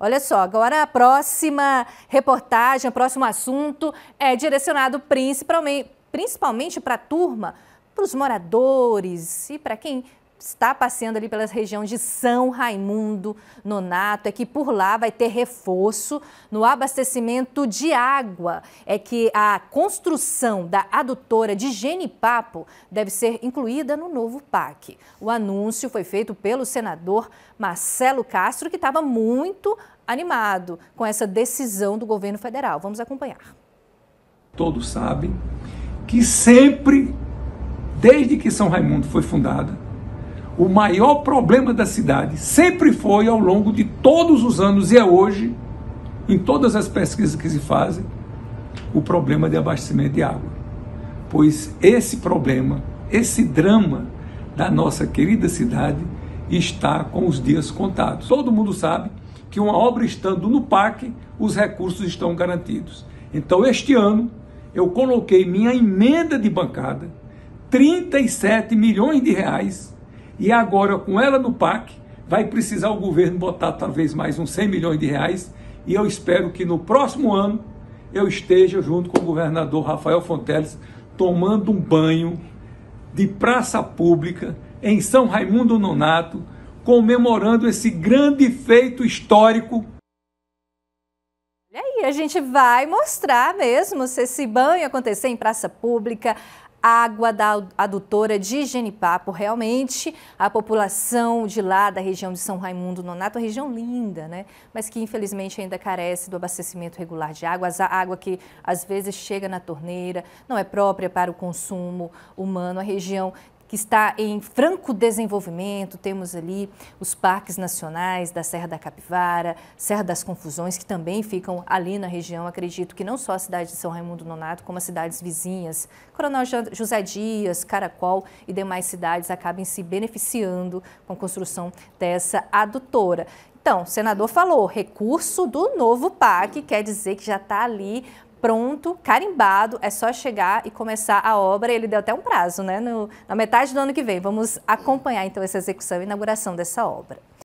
Olha só, agora a próxima reportagem, o próximo assunto é direcionado principalmente, principalmente para a turma, para os moradores e para quem está passeando ali pelas regiões de São Raimundo, Nonato, é que por lá vai ter reforço no abastecimento de água. É que a construção da adutora de Genipapo deve ser incluída no novo PAC. O anúncio foi feito pelo senador Marcelo Castro, que estava muito animado com essa decisão do governo federal. Vamos acompanhar. Todos sabem que sempre, desde que São Raimundo foi fundada, o maior problema da cidade sempre foi ao longo de todos os anos e é hoje, em todas as pesquisas que se fazem, o problema de abastecimento de água. Pois esse problema, esse drama da nossa querida cidade está com os dias contados. Todo mundo sabe que uma obra estando no parque, os recursos estão garantidos. Então, este ano, eu coloquei minha emenda de bancada, 37 milhões de reais, e agora, com ela no PAC, vai precisar o governo botar talvez mais uns 100 milhões de reais. E eu espero que no próximo ano eu esteja junto com o governador Rafael Fonteles tomando um banho de praça pública em São Raimundo Nonato, comemorando esse grande feito histórico e a gente vai mostrar mesmo se esse banho acontecer em praça pública, água da adutora de Genipapo. Realmente, a população de lá, da região de São Raimundo Nonato, é região linda, né? Mas que infelizmente ainda carece do abastecimento regular de água. A água que às vezes chega na torneira, não é própria para o consumo humano. A região que está em franco desenvolvimento. Temos ali os parques nacionais da Serra da Capivara, Serra das Confusões, que também ficam ali na região, acredito que não só a cidade de São Raimundo Nonato, como as cidades vizinhas, Coronel José Dias, Caracol e demais cidades acabem se beneficiando com a construção dessa adutora. Então, o senador falou, recurso do novo PAC quer dizer que já está ali pronto, carimbado, é só chegar e começar a obra. Ele deu até um prazo, né? No, na metade do ano que vem. Vamos acompanhar então essa execução e inauguração dessa obra.